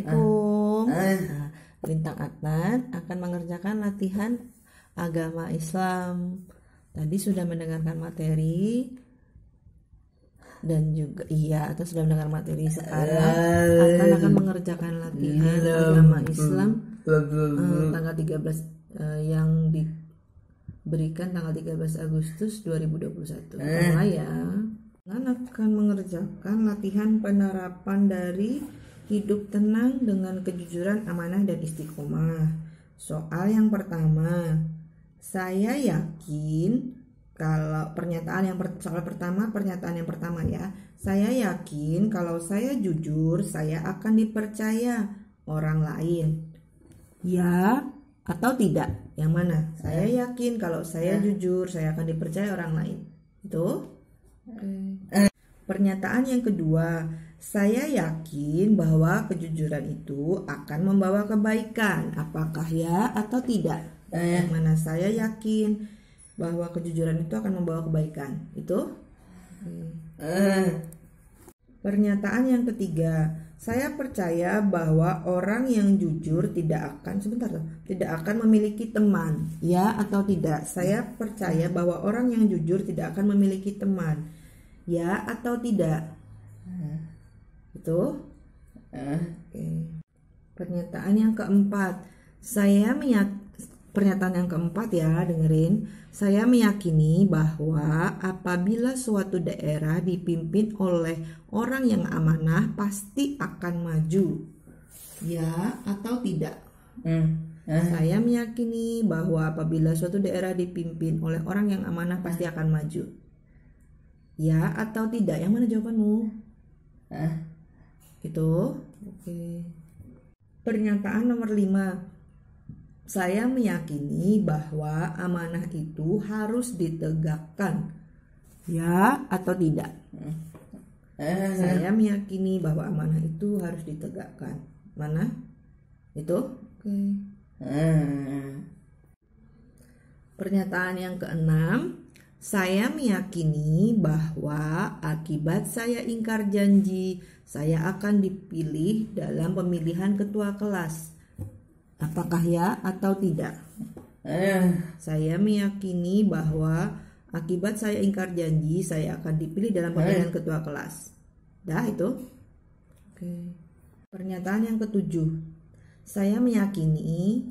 Assalamualaikum. Ah, ah. Bintang Atlan akan mengerjakan latihan agama Islam. Tadi sudah mendengarkan materi dan juga iya atau sudah mendengar materi sekarang Atlan ah, akan iya. mengerjakan latihan iya agama hmm. Islam tanggal 13 uh, eh, yang diberikan tanggal 13 Agustus 2021. Mulai ya. akan mengerjakan latihan penerapan dari Hidup tenang dengan kejujuran, amanah, dan istiqomah. Soal yang pertama, saya yakin kalau pernyataan yang per, soal pertama, pernyataan yang pertama ya, saya yakin kalau saya jujur, saya akan dipercaya orang lain. Ya atau tidak? Yang mana? Saya, ya. yakin kalau saya ya. jujur, saya akan dipercaya orang lain. Itu. Hmm. Pernyataan yang kedua, saya yakin bahwa kejujuran itu akan membawa kebaikan, apakah ya atau tidak. Eh. Yang mana saya yakin bahwa kejujuran itu akan membawa kebaikan. Itu eh. pernyataan yang ketiga. Saya percaya bahwa orang yang jujur tidak akan sebentar tidak akan memiliki teman, ya atau tidak. Saya percaya bahwa orang yang jujur tidak akan memiliki teman, ya atau tidak itu. Eh. Okay. Pernyataan yang keempat, saya meyak pernyataan yang keempat ya, dengerin. Saya meyakini bahwa apabila suatu daerah dipimpin oleh orang yang amanah pasti akan maju. Ya atau tidak. Hmm. Eh. Saya meyakini bahwa apabila suatu daerah dipimpin oleh orang yang amanah pasti akan maju. Ya atau tidak? Yang mana jawabanmu? Uh itu, oke pernyataan nomor 5 saya meyakini bahwa amanah itu harus ditegakkan ya atau tidak eh, saya meyakini bahwa amanah itu harus ditegakkan mana itu oke eh. pernyataan yang keenam saya meyakini bahwa akibat saya ingkar janji, saya akan dipilih dalam pemilihan ketua kelas. Apakah ya atau tidak? Eh. Saya meyakini bahwa akibat saya ingkar janji, saya akan dipilih dalam eh. pemilihan eh. ketua kelas. Dah itu. Oke. Pernyataan yang ketujuh. Saya meyakini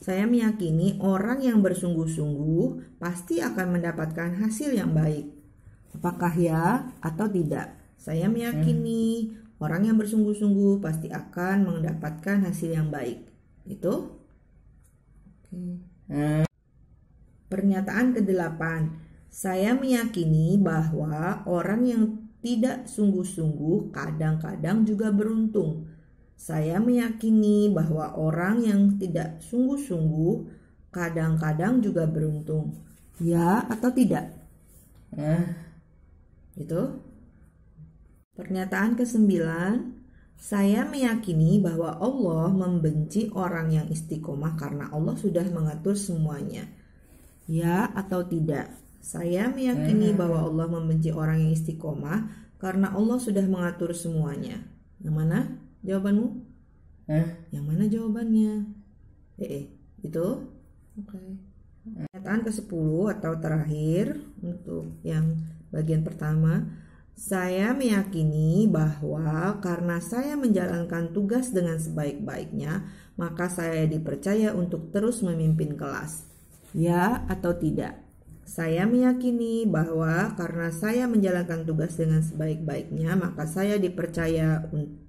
saya meyakini orang yang bersungguh-sungguh pasti akan mendapatkan hasil yang baik. Apakah ya atau tidak? Saya meyakini hmm. orang yang bersungguh-sungguh pasti akan mendapatkan hasil yang baik. Itu. Hmm. Pernyataan ke-8. Saya meyakini bahwa orang yang tidak sungguh-sungguh kadang-kadang juga beruntung saya meyakini bahwa orang yang tidak sungguh-sungguh kadang-kadang juga beruntung. Ya atau tidak? Eh, gitu. Pernyataan kesembilan, saya meyakini bahwa Allah membenci orang yang istiqomah karena Allah sudah mengatur semuanya. Ya atau tidak? Saya meyakini eh. bahwa Allah membenci orang yang istiqomah karena Allah sudah mengatur semuanya. Yang mana? jawabanmu eh? yang mana jawabannya eh, eh itu oke okay. pernyataan ke 10 atau terakhir untuk yang bagian pertama saya meyakini bahwa karena saya menjalankan tugas dengan sebaik-baiknya, maka saya dipercaya untuk terus memimpin kelas. Ya atau tidak? Saya meyakini bahwa karena saya menjalankan tugas dengan sebaik-baiknya, maka saya dipercaya untuk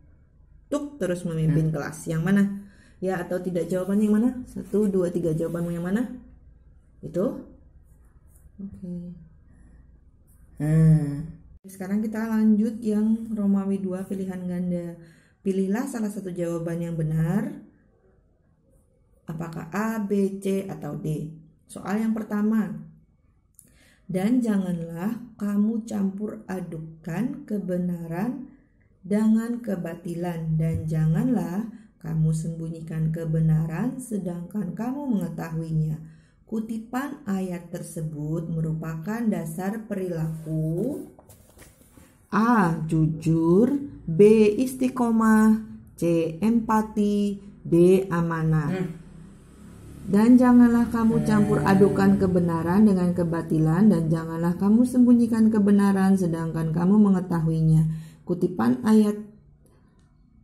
tuk terus memimpin nah. kelas yang mana ya atau tidak jawabannya yang mana satu dua tiga jawabanmu yang mana itu oke okay. hmm. sekarang kita lanjut yang Romawi 2 pilihan ganda pilihlah salah satu jawaban yang benar apakah A, B, C, atau D soal yang pertama dan janganlah kamu campur adukan kebenaran dengan kebatilan dan janganlah kamu sembunyikan kebenaran sedangkan kamu mengetahuinya. Kutipan ayat tersebut merupakan dasar perilaku A. Jujur B. Istiqomah C. Empati D. Amanah hmm. Dan janganlah kamu campur adukan kebenaran dengan kebatilan dan janganlah kamu sembunyikan kebenaran sedangkan kamu mengetahuinya. Kutipan ayat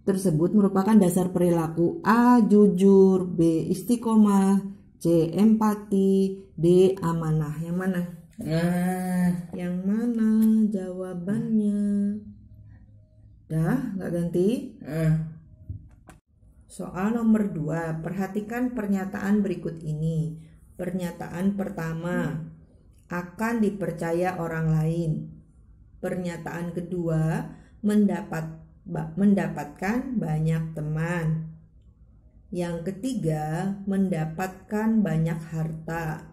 tersebut merupakan dasar perilaku A. Jujur B. Istiqomah C. Empati D. Amanah Yang mana? Ah. Yang mana jawabannya? Dah, nggak ganti? Ah. Soal nomor 2, perhatikan pernyataan berikut ini. Pernyataan pertama, akan dipercaya orang lain. Pernyataan kedua, mendapat mendapatkan banyak teman. Yang ketiga, mendapatkan banyak harta.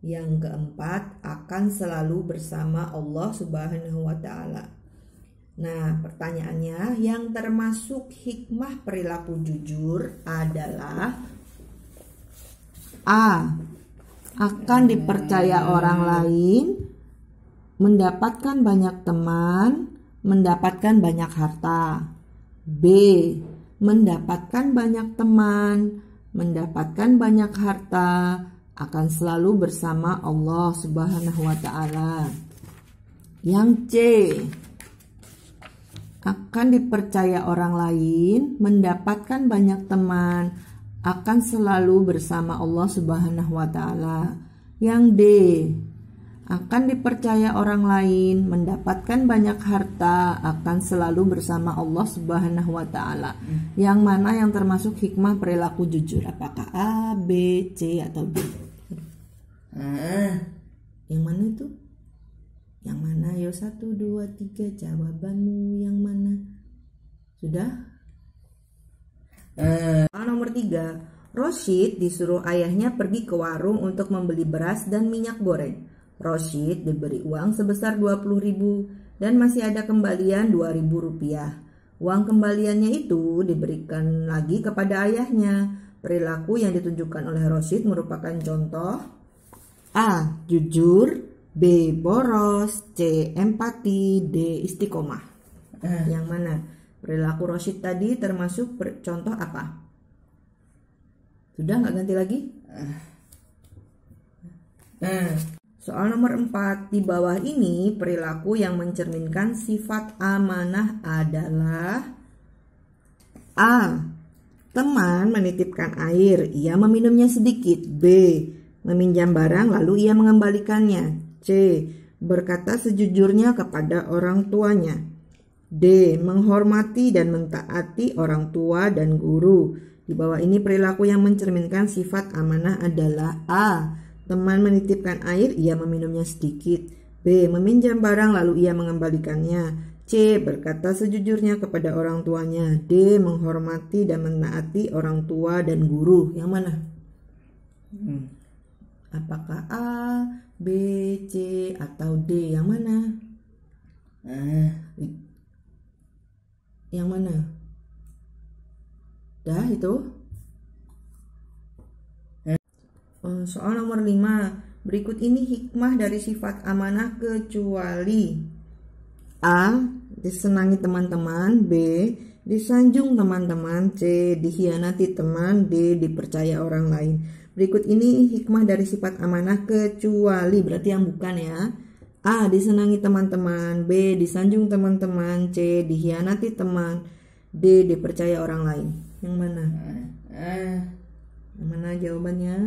Yang keempat, akan selalu bersama Allah Subhanahu wa taala. Nah, pertanyaannya yang termasuk hikmah perilaku jujur adalah A. akan dipercaya orang lain, mendapatkan banyak teman, mendapatkan banyak harta. B. Mendapatkan banyak teman, mendapatkan banyak harta, akan selalu bersama Allah Subhanahu wa taala. Yang C. Akan dipercaya orang lain, mendapatkan banyak teman, akan selalu bersama Allah Subhanahu wa taala. Yang D akan dipercaya orang lain, mendapatkan banyak harta, akan selalu bersama Allah Subhanahu wa taala. Hmm. Yang mana yang termasuk hikmah perilaku jujur? Apakah A, B, C atau D? Ah, yang mana itu? Yang mana? Yo satu dua tiga jawabanmu yang mana? Sudah? Eh. nomor tiga, Rashid disuruh ayahnya pergi ke warung untuk membeli beras dan minyak goreng. Roshid diberi uang sebesar 20 ribu dan masih ada kembalian 2 ribu rupiah. Uang kembaliannya itu diberikan lagi kepada ayahnya. Perilaku yang ditunjukkan oleh Rosid merupakan contoh A. Jujur B. Boros C. Empati D. Istiqomah eh. Yang mana? Perilaku Rosid tadi termasuk per, contoh apa? Sudah nggak ganti lagi? Eh. Eh. Soal nomor 4 di bawah ini perilaku yang mencerminkan sifat amanah adalah A. Teman menitipkan air, ia meminumnya sedikit. B. Meminjam barang lalu ia mengembalikannya. C. Berkata sejujurnya kepada orang tuanya. D. Menghormati dan mentaati orang tua dan guru. Di bawah ini perilaku yang mencerminkan sifat amanah adalah A Teman menitipkan air, ia meminumnya sedikit. B. Meminjam barang lalu ia mengembalikannya. C. Berkata sejujurnya kepada orang tuanya. D. Menghormati dan menaati orang tua dan guru. Yang mana? Hmm. Apakah A, B, C, atau D? Yang mana? Eh. Yang mana? Dah itu? Eh, soal nomor 5. Berikut ini hikmah dari sifat amanah kecuali A. Disenangi teman-teman B. Disanjung teman-teman C. Dihianati teman D. Dipercaya orang lain Berikut ini hikmah dari sifat amanah kecuali Berarti yang bukan ya A. Disenangi teman-teman B. Disanjung teman-teman C. Dihianati teman D. Dipercaya orang lain Yang mana? Eh, eh. Yang mana jawabannya?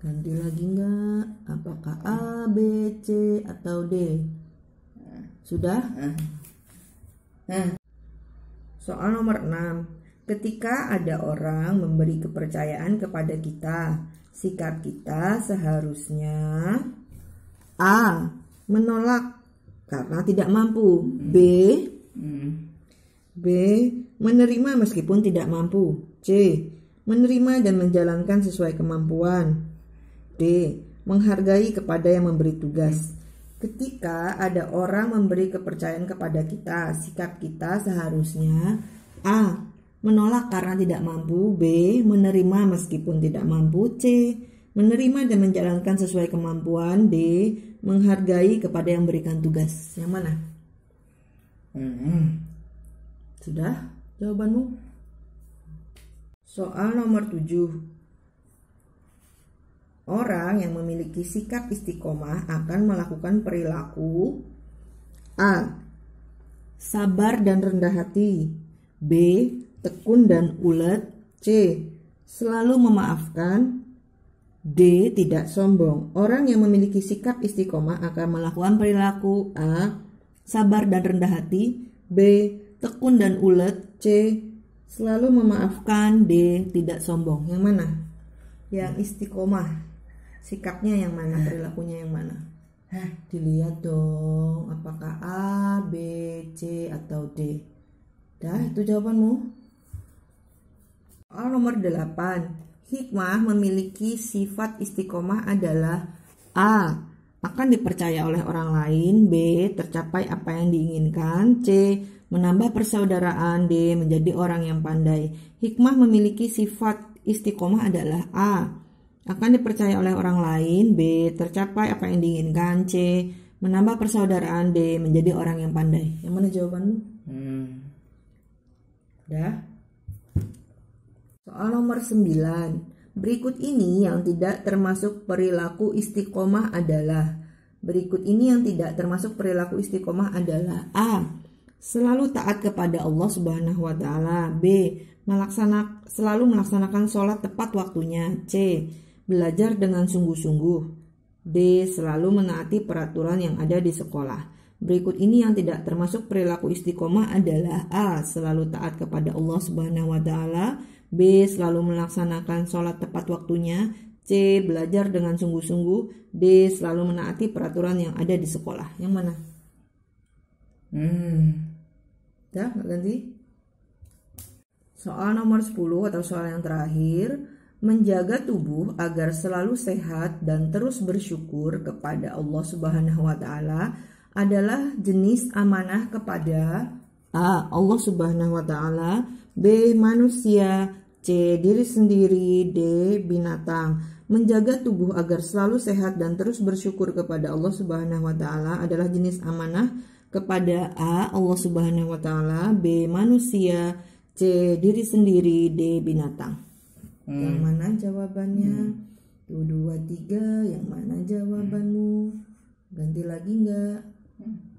ganti lagi nggak apakah A B C atau D sudah soal nomor 6 ketika ada orang memberi kepercayaan kepada kita sikap kita seharusnya A menolak karena tidak mampu B B menerima meskipun tidak mampu C menerima dan menjalankan sesuai kemampuan D. Menghargai kepada yang memberi tugas. Hmm. Ketika ada orang memberi kepercayaan kepada kita, sikap kita seharusnya A. Menolak karena tidak mampu B. Menerima meskipun tidak mampu C. Menerima dan menjalankan sesuai kemampuan D. Menghargai kepada yang berikan tugas Yang mana? Mm -hmm. Sudah jawabanmu? Soal nomor 7 Orang yang memiliki sikap istiqomah akan melakukan perilaku A. Sabar dan rendah hati B. Tekun dan ulet C. Selalu memaafkan D. Tidak sombong Orang yang memiliki sikap istiqomah akan melakukan perilaku A. Sabar dan rendah hati B. Tekun dan ulet C. Selalu memaafkan D. Tidak sombong Yang mana? Yang istiqomah sikapnya yang mana Hah? Eh. perilakunya yang mana Hah? Eh. dilihat dong apakah A B C atau D dah hmm. itu jawabanmu soal nomor 8 hikmah memiliki sifat istiqomah adalah A akan dipercaya oleh orang lain B tercapai apa yang diinginkan C menambah persaudaraan D menjadi orang yang pandai hikmah memiliki sifat istiqomah adalah A akan dipercaya oleh orang lain, B. tercapai apa yang diinginkan, C. menambah persaudaraan, D. menjadi orang yang pandai. Yang mana jawabanmu? Hmm. Soal nomor 9. Berikut ini yang tidak termasuk perilaku istiqomah adalah Berikut ini yang tidak termasuk perilaku istiqomah adalah A. Selalu taat kepada Allah Subhanahu wa taala. B. Melaksanakan selalu melaksanakan sholat tepat waktunya. C belajar dengan sungguh-sungguh. D. Selalu menaati peraturan yang ada di sekolah. Berikut ini yang tidak termasuk perilaku istiqomah adalah A. Selalu taat kepada Allah Subhanahu wa taala, B. Selalu melaksanakan sholat tepat waktunya, C. Belajar dengan sungguh-sungguh, D. Selalu menaati peraturan yang ada di sekolah. Yang mana? Hmm. Dah, ganti. Soal nomor 10 atau soal yang terakhir, menjaga tubuh agar selalu sehat dan terus bersyukur kepada Allah Subhanahu wa taala adalah jenis amanah kepada A. Allah Subhanahu wa taala, B. manusia, C. diri sendiri, D. binatang. Menjaga tubuh agar selalu sehat dan terus bersyukur kepada Allah Subhanahu wa taala adalah jenis amanah kepada A. Allah Subhanahu wa taala, B. manusia, C. diri sendiri, D. binatang hmm. yang mana jawabannya hmm. tuh dua tiga yang mana jawabanmu ganti lagi enggak hmm.